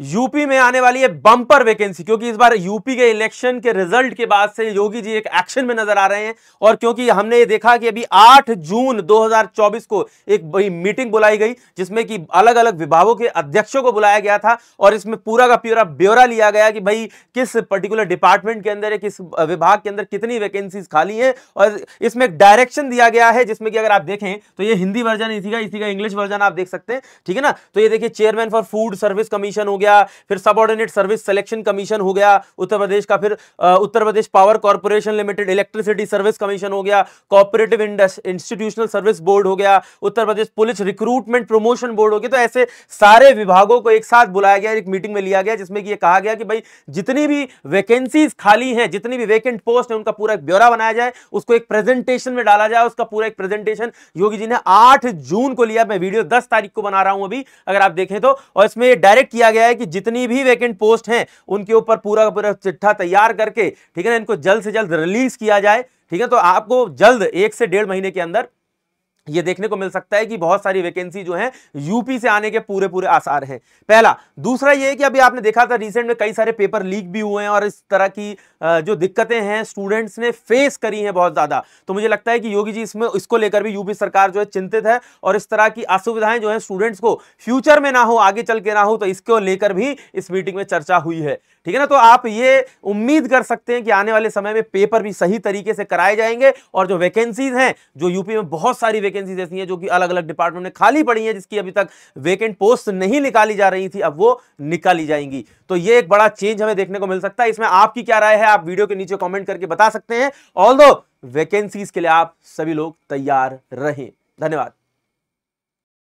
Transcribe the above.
UP में आने वाली है बम्पर वैकेंसी क्योंकि इस बार यूपी के इलेक्शन के रिजल्ट के बाद से योगी जी एक एक्शन में नजर आ रहे हैं और क्योंकि हमने ये देखा कि अभी 8 जून 2024 को एक बड़ी मीटिंग बुलाई गई जिसमें कि अलग अलग विभागों के अध्यक्षों को बुलाया गया था और इसमें पूरा का पूरा ब्यौरा लिया गया कि भाई किस पर्टिकुलर डिपार्टमेंट के अंदर किस विभाग के अंदर कितनी वैकेंसीज खाली है और इसमें एक डायरेक्शन दिया गया है जिसमें कि अगर आप देखें तो ये हिंदी वर्जन इसी का इसी का इंग्लिश वर्जन आप देख सकते हैं ठीक है ना तो ये देखिए chairman for food service commission हो गया गया फिर सबऑर्डिनेट सर्विस सिलेक्शन कमीशन हो गया उत्तर प्रदेश का फिर Uttar Pradesh power corporation limited electricity service commission हो गया कॉपरेटिव इंस्टीट्यूशनल सर्विस बोर्ड हो गया Uttar Pradesh police recruitment promotion board हो गया तो ऐसे सारे विभागों को एक साथ बुलाया गया एक मीटिंग में लिया गया जिसमें कि यह कहा गया कि भाई जितनी भी वैकेंसीज खाली हैं जितनी भी वैकेंट पोस्ट है उनका पूरा एक ब्यौरा बनाया जाए उसको एक प्रेजेंटेशन में डाला जाए उसका पूरा एक प्रेजेंटेशन योगी जी ने आठ जून को लिया मैं वीडियो दस तारीख को बना रहा हूं अभी अगर आप देखें तो और इसमें डायरेक्ट किया गया है कि जितनी भी वैकेंट पोस्ट हैं उनके ऊपर पूरा पूरा चिट्ठा तैयार करके ठीक है ना इनको जल्द से जल्द रिलीज किया जाए ठीक है तो आपको जल्द एक से डेढ़ महीने के अंदर ये देखने को मिल सकता है कि बहुत सारी वैकेंसी जो है यूपी से आने के पूरे पूरे आसार हैं पहला दूसरा ये है कि अभी आपने देखा था रिसेंट में कई सारे पेपर लीक भी हुए हैं और इस तरह की जो दिक्कतें हैं स्टूडेंट्स ने फेस करी हैं बहुत ज़्यादा तो मुझे लगता है कि योगी जी इसमें इसको लेकर भी यूपी सरकार जो है चिंतित है और इस तरह की असुविधाएं जो है स्टूडेंट्स को फ्यूचर में ना हो आगे चल के ना हो तो इसको लेकर भी इस मीटिंग में चर्चा हुई है ठीक है ना तो आप ये उम्मीद कर सकते हैं कि आने वाले समय में पेपर भी सही तरीके से कराए जाएंगे और जो वैकेंसीज हैं जो यूपी में बहुत सारी वैकेंसीज ऐसी हैं जो कि अलग अलग डिपार्टमेंट में खाली पड़ी हैं जिसकी अभी तक वेकेंट पोस्ट नहीं निकाली जा रही थी अब वो निकाली जाएंगी तो ये एक बड़ा चेंज हमें देखने को मिल सकता है इसमें आपकी क्या राय है आप वीडियो के नीचे कॉमेंट करके बता सकते हैं ऑल वैकेंसीज के लिए आप सभी लोग तैयार रहें धन्यवाद